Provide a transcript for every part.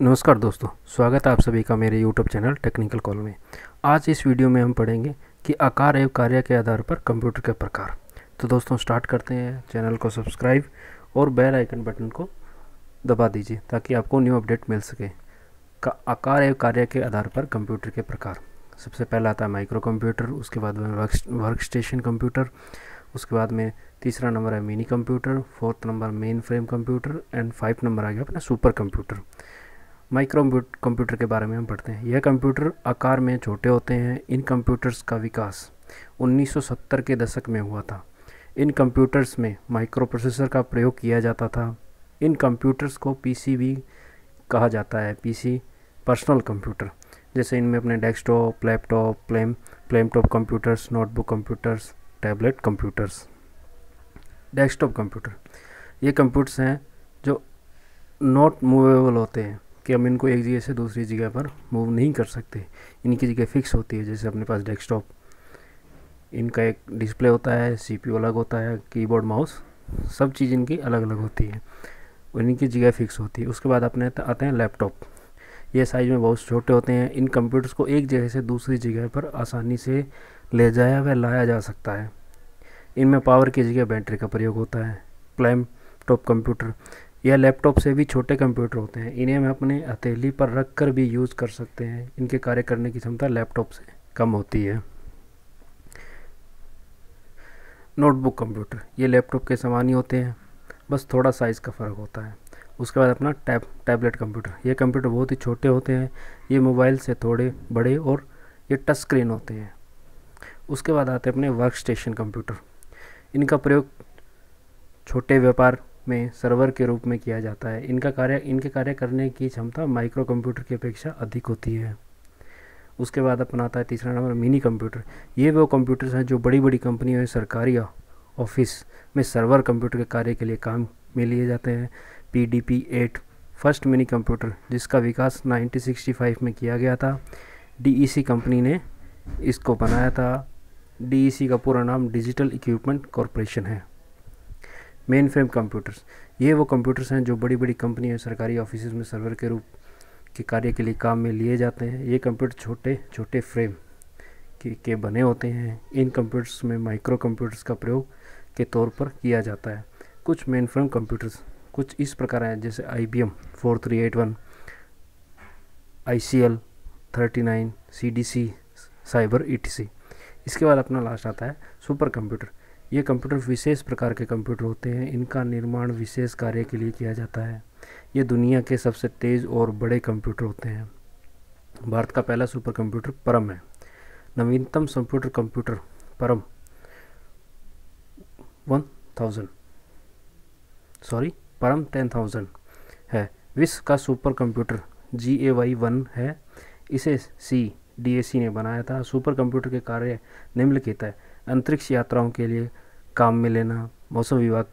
नमस्कार दोस्तों स्वागत है आप सभी का मेरे YouTube चैनल टेक्निकल कॉल में आज इस वीडियो में हम पढ़ेंगे कि आकार एवं कार्य के आधार पर कंप्यूटर के प्रकार तो दोस्तों स्टार्ट करते हैं चैनल को सब्सक्राइब और बेल आइकन बटन को दबा दीजिए ताकि आपको न्यू अपडेट मिल सके का आकार एवं कार्य के आधार पर कंप्यूटर के प्रकार सबसे पहला आता है माइक्रो कंप्यूटर उसके बाद में वर्क स्टेशन कंप्यूटर उसके बाद में तीसरा नंबर है मिनी कंप्यूटर फोर्थ नंबर mainframe computer and five नंबर आ गया अपना सुपर कंप्यूटर माइक्रो कंप्यूटर के बारे में हम पढ़ते हैं यह कंप्यूटर आकार में छोटे होते हैं इन कंप्यूटर्स का विकास 1970 के दशक में हुआ था इन कंप्यूटर्स में माइक्रो प्रोसेसर का प्रयोग किया जाता था इन कंप्यूटर्स को पीसीबी कहा जाता है पीसी पर्सनल कंप्यूटर जैसे इनमें अपने desktop laptop palm palmtop computers notebook computers tablet computers desktop computer ये कंप्यूटर्स हैं जो नॉट मूवेबल होते हैं कि हम इनको एक जगह से दूसरी जगह पर मूव नहीं कर सकते इनकी जगह फिक्स होती है जैसे अपने पास डेस्कटॉप इनका एक डिस्प्ले होता है सीपीयू अलग होता है कीबोर्ड माउस सब चीज़ इनकी अलग अलग होती है इनकी जगह फिक्स होती है उसके बाद अपने आते हैं लैपटॉप ये साइज़ में बहुत छोटे होते हैं इन कंप्यूटर्स को एक जगह से दूसरी जगह पर आसानी से ले जाया व लाया जा सकता है इनमें पावर की जगह बैटरी का प्रयोग होता है क्लाइम टॉप कंप्यूटर यह लैपटॉप से भी छोटे कंप्यूटर होते हैं इन्हें हम अपने हथेली पर रख कर भी यूज़ कर सकते हैं इनके कार्य करने की क्षमता लैपटॉप से कम होती है नोटबुक कंप्यूटर ये लैपटॉप के समान ही होते हैं बस थोड़ा साइज़ का फ़र्क होता है उसके बाद अपना टैब टैबलेट कंप्यूटर ये कंप्यूटर बहुत ही छोटे होते हैं ये मोबाइल से थोड़े बड़े और ये टच स्क्रीन होते हैं उसके बाद आते हैं अपने वर्क स्टेशन कंप्यूटर इनका प्रयोग छोटे व्यापार में सर्वर के रूप में किया जाता है इनका कार्य इनके कार्य करने की क्षमता माइक्रो कंप्यूटर की अपेक्षा अधिक होती है उसके बाद अपना आता है तीसरा नंबर मिनी कंप्यूटर ये वो कंप्यूटर्स हैं जो बड़ी बड़ी कंपनियों या सरकारी ऑफिस में सर्वर कंप्यूटर के कार्य के लिए काम में लिए जाते हैं P D P eight first mini computer जिसका विकास 1965 में किया गया था डी कंपनी e ने इसको बनाया था डी e का पूरा नाम डिजिटल इक्विपमेंट कॉरपोरेशन है मेन फ्रेम कंप्यूटर्स ये वो कंप्यूटर्स हैं जो बड़ी बड़ी कंपनी है सरकारी ऑफिस में सर्वर के रूप के कार्य के लिए काम में लिए जाते हैं ये कंप्यूटर छोटे छोटे फ्रेम के, के बने होते हैं इन कंप्यूटर्स में माइक्रो कंप्यूटर्स का प्रयोग के तौर पर किया जाता है कुछ मेन फ्रेम कंप्यूटर्स कुछ इस प्रकार हैं जैसे I B M four three eight one I C L thirty nine C D C cyber E T C इसके बाद अपना लास्ट आता है सुपर कंप्यूटर ये कंप्यूटर विशेष प्रकार के कंप्यूटर होते हैं इनका निर्माण विशेष कार्य के लिए किया जाता है ये दुनिया के सबसे तेज़ और बड़े कंप्यूटर होते हैं भारत का पहला सुपर कंप्यूटर परम है नवीनतम computer computer Param one thousand sorry Param ten thousand है विश्व का supercomputer G A Y one है इसे सी डी ए सी ने बनाया था सुपर कंप्यूटर के कार्य निम्नलिखित है अंतरिक्ष यात्राओं के लिए काम में लेना मौसम विभाग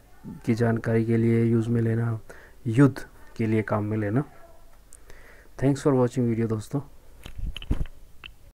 की जानकारी के लिए यूज़ में लेना युद्ध के लिए काम में लेना थैंक्स फॉर वॉचिंग वीडियो दोस्तों